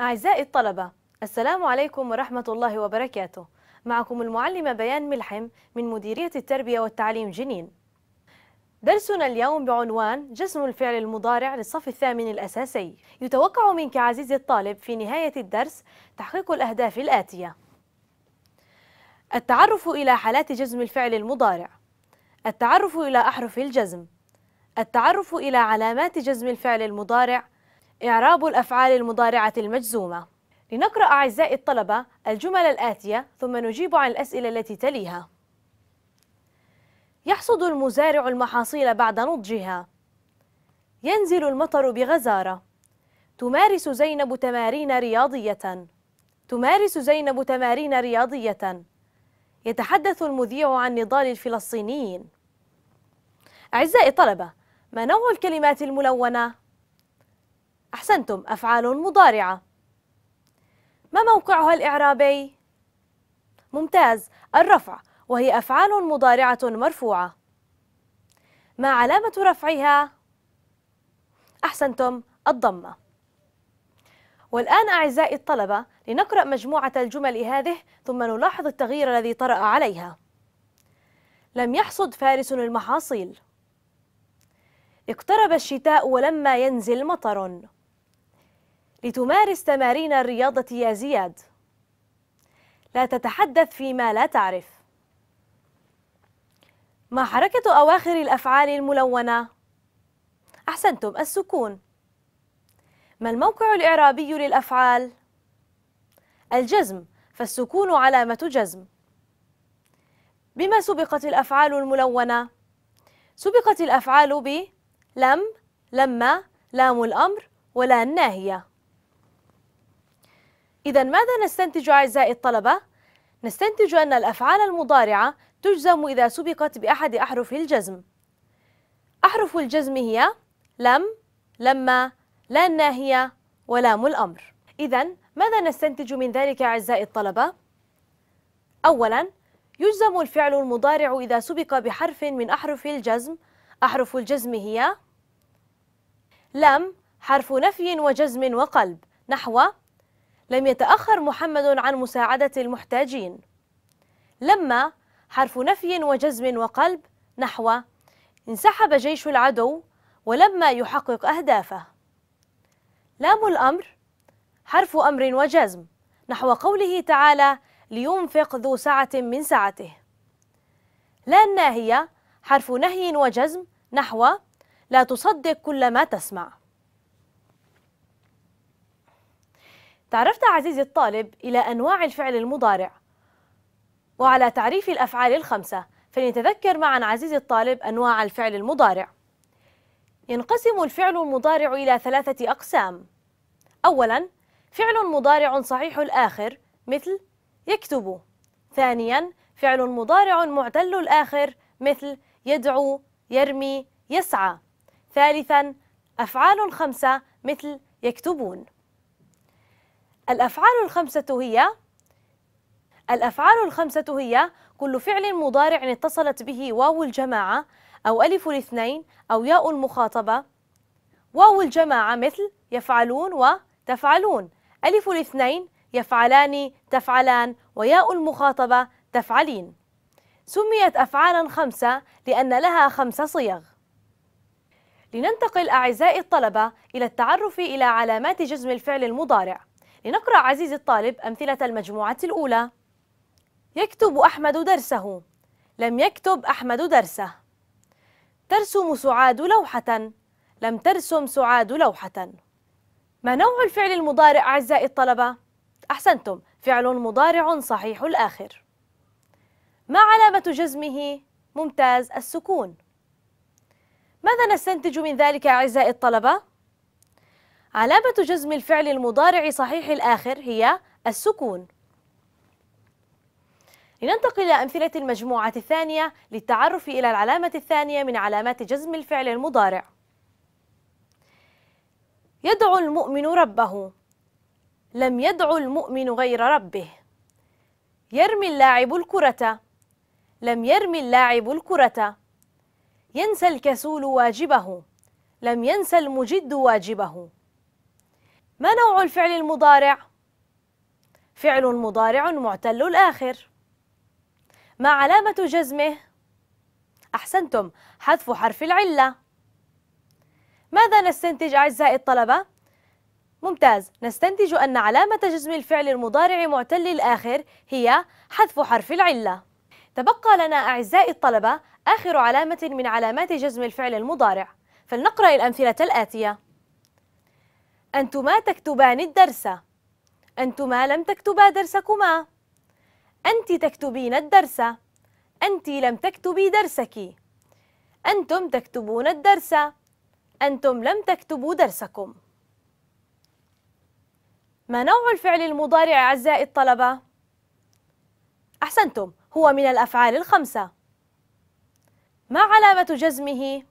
أعزائي الطلبة السلام عليكم ورحمة الله وبركاته معكم المعلمة بيان ملحم من مديرية التربية والتعليم جنين درسنا اليوم بعنوان جسم الفعل المضارع للصف الثامن الأساسي يتوقع منك عزيزي الطالب في نهاية الدرس تحقيق الأهداف الآتية التعرف إلى حالات جزم الفعل المضارع التعرف إلى أحرف الجزم التعرف إلى علامات جزم الفعل المضارع إعراب الأفعال المضارعة المجزومة لنقرأ أعزائي الطلبة الجمل الآتية ثم نجيب عن الأسئلة التي تليها يحصد المزارع المحاصيل بعد نضجها ينزل المطر بغزارة تمارس زينب تمارين رياضية تمارس زينب تمارين رياضية يتحدث المذيع عن نضال الفلسطينيين أعزائي الطلبة ما نوع الكلمات الملونة أحسنتم أفعال مضارعة ما موقعها الإعرابي؟ ممتاز الرفع وهي أفعال مضارعة مرفوعة ما علامة رفعها؟ أحسنتم الضمة والآن أعزائي الطلبة لنقرأ مجموعة الجمل هذه ثم نلاحظ التغيير الذي طرأ عليها لم يحصد فارس المحاصيل اقترب الشتاء ولما ينزل مطر لتمارس تمارين الرياضة يا زياد لا تتحدث فيما لا تعرف ما حركة أواخر الأفعال الملونة؟ أحسنتم السكون ما الموقع الإعرابي للأفعال؟ الجزم فالسكون علامة جزم بما سبقت الأفعال الملونة؟ سبقت الأفعال ب لم لما لام الأمر ولا الناهية إذا ماذا نستنتج أعزائي الطلبة؟ نستنتج أن الأفعال المضارعة تجزم إذا سبقت بأحد أحرف الجزم أحرف الجزم هي لم لما لا الناهية ولام الأمر إذا ماذا نستنتج من ذلك أعزائي الطلبة؟ أولا يجزم الفعل المضارع إذا سبق بحرف من أحرف الجزم أحرف الجزم هي لم حرف نفي وجزم وقلب نحو لم يتأخر محمد عن مساعدة المحتاجين لما حرف نفي وجزم وقلب نحو انسحب جيش العدو ولما يحقق أهدافه لام الأمر حرف أمر وجزم نحو قوله تعالى لينفق ذو سعة من سعته لا الناهية حرف نهي وجزم نحو لا تصدق كل ما تسمع تعرفت عزيزي الطالب إلى أنواع الفعل المضارع وعلى تعريف الأفعال الخمسة فلنتذكر معا عزيزي الطالب أنواع الفعل المضارع ينقسم الفعل المضارع إلى ثلاثة أقسام أولا فعل مضارع صحيح الآخر مثل يكتب ثانيا فعل مضارع معتل الآخر مثل يدعو يرمي يسعى ثالثا أفعال خمسة مثل يكتبون الأفعال الخمسة هي الأفعال الخمسة هي كل فعل مضارع اتصلت به واو الجماعة أو ألف الاثنين أو ياء المخاطبة واو الجماعة مثل يفعلون وتفعلون ألف الاثنين يفعلان تفعلان وياء المخاطبة تفعلين سميت أفعالا خمسة لأن لها خمس صيغ لننتقل أعزائي الطلبة إلى التعرف إلى علامات جزم الفعل المضارع لنقرأ عزيزي الطالب أمثلة المجموعة الأولى يكتب أحمد درسه لم يكتب أحمد درسه ترسم سعاد لوحة لم ترسم سعاد لوحة ما نوع الفعل المضارع أعزائي الطلبة؟ أحسنتم فعل مضارع صحيح الآخر ما علامة جزمه؟ ممتاز السكون ماذا نستنتج من ذلك أعزائي الطلبة؟ علامة جزم الفعل المضارع صحيح الآخر هي السكون لننتقل إلى أمثلة المجموعة الثانية للتعرف إلى العلامة الثانية من علامات جزم الفعل المضارع يدعو المؤمن ربه لم يدعو المؤمن غير ربه يرمي اللاعب الكرة لم يرمي اللاعب الكرة ينسى الكسول واجبه لم ينسى المجد واجبه ما نوع الفعل المضارع؟ فعل مضارع معتل الآخر ما علامة جزمه؟ أحسنتم حذف حرف العلة ماذا نستنتج أعزائي الطلبة؟ ممتاز نستنتج أن علامة جزم الفعل المضارع معتل الآخر هي حذف حرف العلة تبقى لنا أعزائي الطلبة آخر علامة من علامات جزم الفعل المضارع فلنقرأ الأمثلة الآتية أنتما تكتبان الدرس أنتما لم تكتبا درسكما أنت تكتبين الدرس أنت لم تكتبي درسك أنتم تكتبون الدرس أنتم لم تكتبوا درسكم ما نوع الفعل المضارع أعزائي الطلبة؟ أحسنتم هو من الأفعال الخمسة ما علامة جزمه؟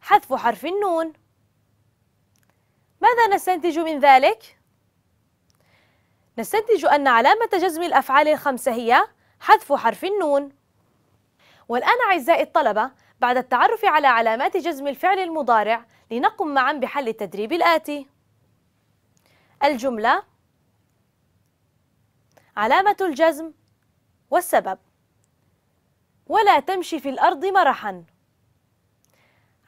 حذف حرف النون ماذا نستنتج من ذلك؟ نستنتج أن علامة جزم الأفعال الخمسة هي حذف حرف النون والآن أعزائي الطلبة بعد التعرف على علامات جزم الفعل المضارع لنقم معا بحل التدريب الآتي الجملة علامة الجزم والسبب ولا تمشي في الأرض مرحا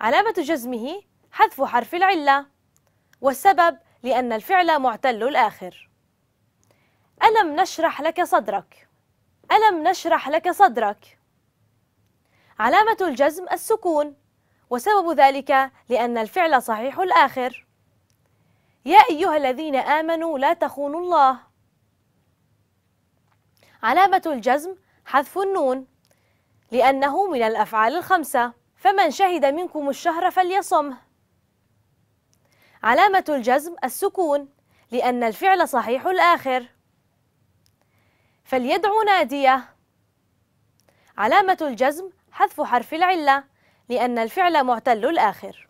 علامة جزمه حذف حرف العلة والسبب لأن الفعل معتل الآخر ألم نشرح لك صدرك ألم نشرح لك صدرك علامة الجزم السكون وسبب ذلك لأن الفعل صحيح الآخر يا أيها الذين آمنوا لا تخونوا الله علامة الجزم حذف النون لأنه من الأفعال الخمسة فمن شهد منكم الشهر فليصمه علامة الجزم السكون لأن الفعل صحيح الآخر فليدعو ناديه علامة الجزم حذف حرف العلة لأن الفعل معتل الآخر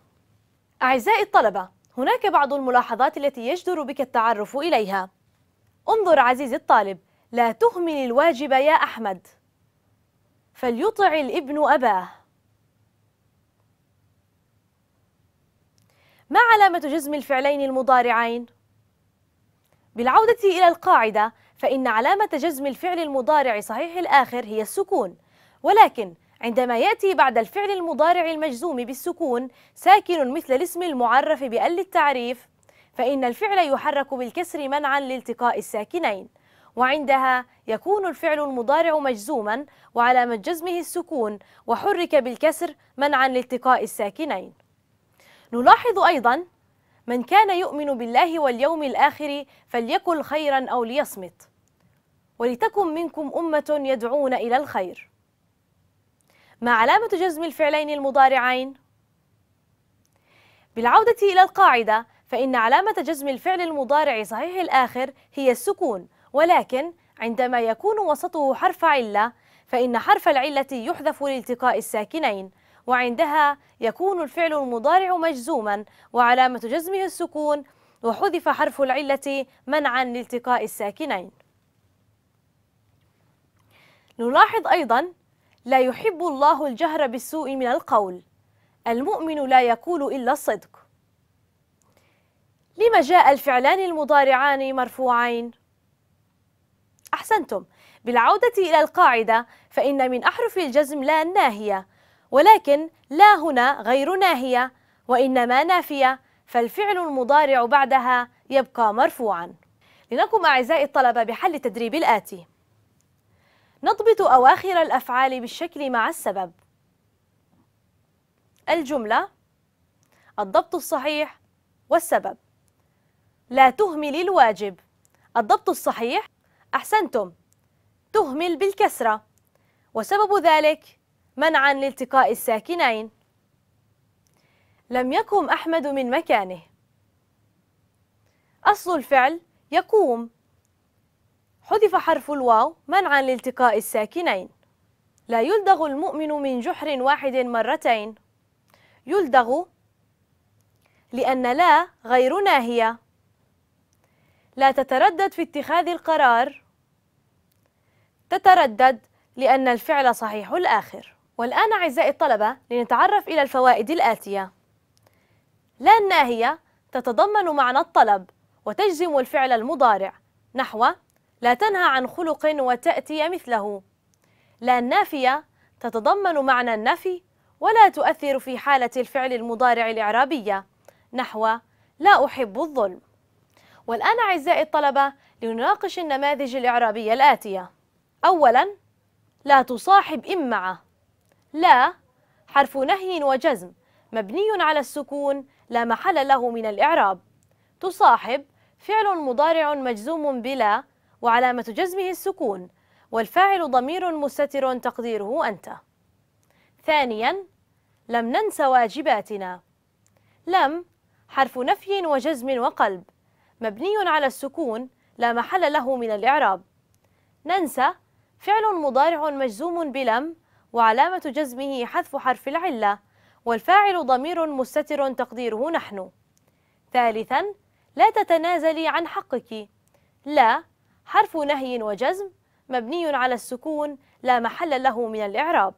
أعزائي الطلبة هناك بعض الملاحظات التي يجدر بك التعرف إليها انظر عزيزي الطالب لا تهمل الواجب يا أحمد فليطع الابن أباه ما علامة جزم الفعلين المضارعين؟ بالعودة إلى القاعدة فإن علامة جزم الفعل المضارع صحيح الآخر هي السكون ولكن عندما يأتي بعد الفعل المضارع المجزوم بالسكون ساكن مثل الاسم المعرف بأل التعريف فإن الفعل يحرك بالكسر منعا لالتقاء الساكنين وعندها يكون الفعل المضارع مجزوما وعلامة جزمه السكون وحرك بالكسر منعا لالتقاء الساكنين نلاحظ أيضا من كان يؤمن بالله واليوم الآخر فليكن خيرا أو ليصمت ولتكن منكم أمة يدعون إلى الخير ما علامة جزم الفعلين المضارعين؟ بالعودة إلى القاعدة فإن علامة جزم الفعل المضارع صحيح الآخر هي السكون ولكن عندما يكون وسطه حرف علة فإن حرف العلة يحذف لالتقاء الساكنين وعندها يكون الفعل المضارع مجزوما وعلامة جزمه السكون وحذف حرف العلة منعا لالتقاء الساكنين نلاحظ أيضا لا يحب الله الجهر بالسوء من القول المؤمن لا يقول إلا الصدق لما جاء الفعلان المضارعان مرفوعين؟ أحسنتم بالعودة إلى القاعدة فإن من أحرف الجزم لا الناهية ولكن لا هنا غير ناهية وإنما نافية فالفعل المضارع بعدها يبقى مرفوعا لنقم أعزائي الطلبة بحل التدريب الآتي نضبط أواخر الأفعال بالشكل مع السبب الجملة الضبط الصحيح والسبب لا تهمل الواجب الضبط الصحيح أحسنتم تهمل بالكسرة وسبب ذلك منعا لالتقاء الساكنين لم يقم أحمد من مكانه أصل الفعل يقوم حذف حرف الواو منعا لالتقاء الساكنين لا يلدغ المؤمن من جحر واحد مرتين يلدغ لأن لا غير ناهية لا تتردد في اتخاذ القرار تتردد لأن الفعل صحيح الآخر والآن أعزائي الطلبة لنتعرف إلى الفوائد الآتية لا الناهية تتضمن معنى الطلب وتجزم الفعل المضارع نحو لا تنهى عن خلق وتأتي مثله لا النافية تتضمن معنى النفي ولا تؤثر في حالة الفعل المضارع الإعرابية نحو لا أحب الظلم والآن أعزائي الطلبة لنناقش النماذج الإعرابية الآتية أولا لا تصاحب إمعة لا حرف نهي وجزم مبني على السكون لا محل له من الإعراب تصاحب فعل مضارع مجزوم بلا وعلامة جزمه السكون والفاعل ضمير مستتر تقديره أنت ثانيا لم ننس واجباتنا لم حرف نفي وجزم وقلب مبني على السكون لا محل له من الإعراب ننسى فعل مضارع مجزوم بلم وعلامة جزمه حذف حرف العلة والفاعل ضمير مستتر تقديره نحن ثالثا لا تتنازلي عن حقك لا حرف نهي وجزم مبني على السكون لا محل له من الإعراب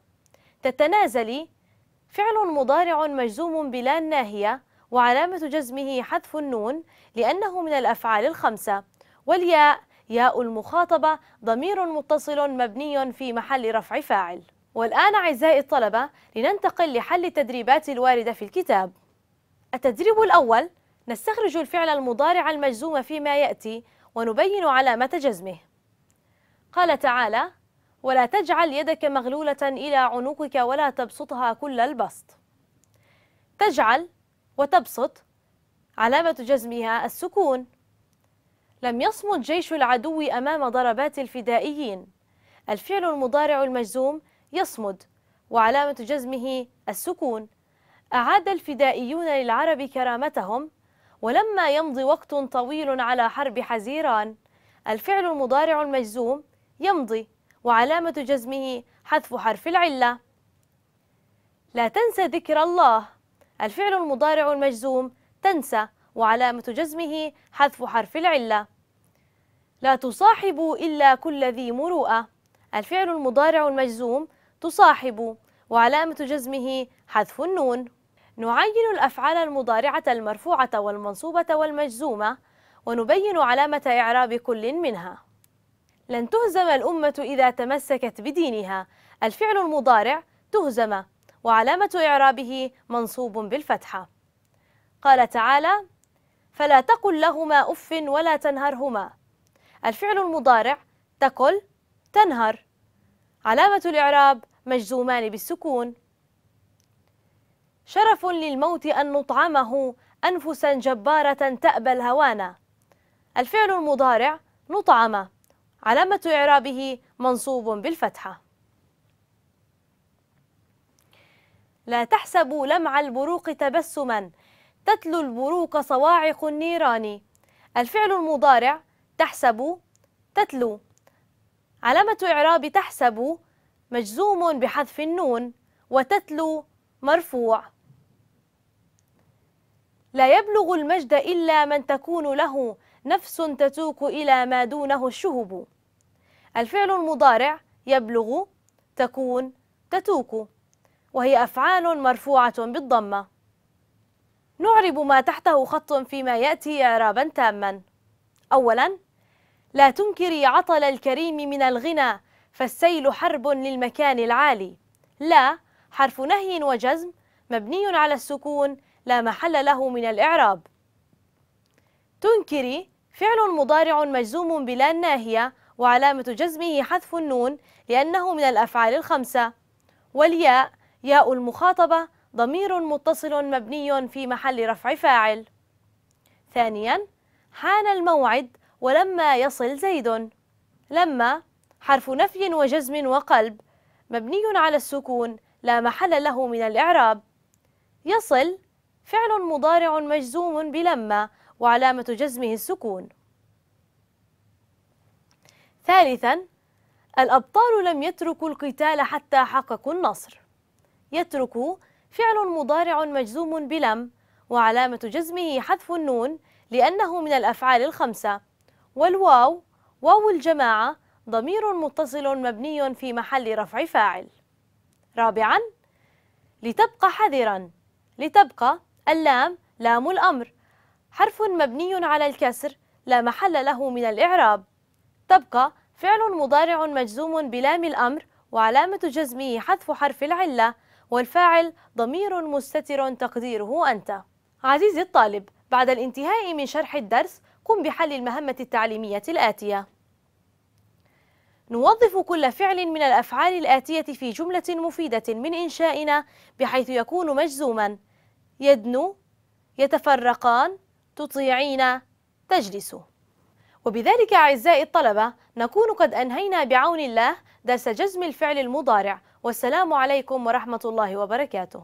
تتنازلي فعل مضارع مجزوم بلا ناهية وعلامة جزمه حذف النون لأنه من الأفعال الخمسة والياء ياء المخاطبة ضمير متصل مبني في محل رفع فاعل والآن أعزائي الطلبة لننتقل لحل التدريبات الواردة في الكتاب التدريب الأول نستخرج الفعل المضارع المجزوم فيما يأتي ونبين علامة جزمه قال تعالى ولا تجعل يدك مغلولة إلى عنقك ولا تبسطها كل البسط تجعل وتبسط علامة جزمها السكون لم يصمد جيش العدو أمام ضربات الفدائيين الفعل المضارع المجزوم يصمد وعلامة جزمه السكون أعاد الفدائيون للعرب كرامتهم ولما يمضي وقت طويل على حرب حزيران الفعل المضارع المجزوم يمضي وعلامة جزمه حذف حرف العلة لا تنسى ذكر الله الفعل المضارع المجزوم تنسى وعلامة جزمه حذف حرف العلة لا تصاحب إلا كل ذي مروءة الفعل المضارع المجزوم تصاحب وعلامة جزمه حذف النون نعين الأفعال المضارعة المرفوعة والمنصوبة والمجزومة ونبين علامة إعراب كل منها لن تهزم الأمة إذا تمسكت بدينها الفعل المضارع تهزم وعلامة إعرابه منصوب بالفتحة قال تعالى فلا تقل لهما أف ولا تنهرهما الفعل المضارع تقل تنهر علامة الإعراب مجزومان بالسكون شرف للموت أن نطعمه أنفسا جبارة تأبى الهوانا الفعل المضارع نطعم علامة إعرابه منصوب بالفتحة لا تحسبوا لمع البروق تبسما تتلو البروق صواعق النيران الفعل المضارع تحسب تتلو علامة إعراب تحسب مجزوم بحذف النون وتتلو مرفوع لا يبلغ المجد إلا من تكون له نفس تتوك إلى ما دونه الشهب الفعل المضارع يبلغ تكون تتوك وهي أفعال مرفوعة بالضمة نعرب ما تحته خط فيما يأتي إعرابا تاما أولا لا تنكري عطل الكريم من الغنى فالسيل حرب للمكان العالي لا حرف نهي وجزم مبني على السكون لا محل له من الإعراب تنكري فعل مضارع مجزوم بلا ناهية وعلامة جزمه حذف النون لأنه من الأفعال الخمسة والياء ياء المخاطبة ضمير متصل مبني في محل رفع فاعل ثانيا حان الموعد ولما يصل زيد لما حرف نفي وجزم وقلب مبني على السكون لا محل له من الإعراب يصل فعل مضارع مجزوم بلما وعلامة جزمه السكون ثالثا الأبطال لم يتركوا القتال حتى حققوا النصر يترك فعل مضارع مجزوم بلم وعلامة جزمه حذف النون لأنه من الأفعال الخمسة والواو واو الجماعة ضمير متصل مبني في محل رفع فاعل رابعا لتبقى حذرا لتبقى اللام لام الأمر حرف مبني على الكسر لا محل له من الإعراب تبقى فعل مضارع مجزوم بلام الأمر وعلامة جزمه حذف حرف العلة والفاعل ضمير مستتر تقديره أنت عزيزي الطالب بعد الانتهاء من شرح الدرس قم بحل المهمة التعليمية الآتية نوظف كل فعل من الأفعال الآتية في جملة مفيدة من إنشائنا بحيث يكون مجزوما يدنو يتفرقان تطيعين تجلس وبذلك أعزائي الطلبة نكون قد أنهينا بعون الله درس جزم الفعل المضارع والسلام عليكم ورحمة الله وبركاته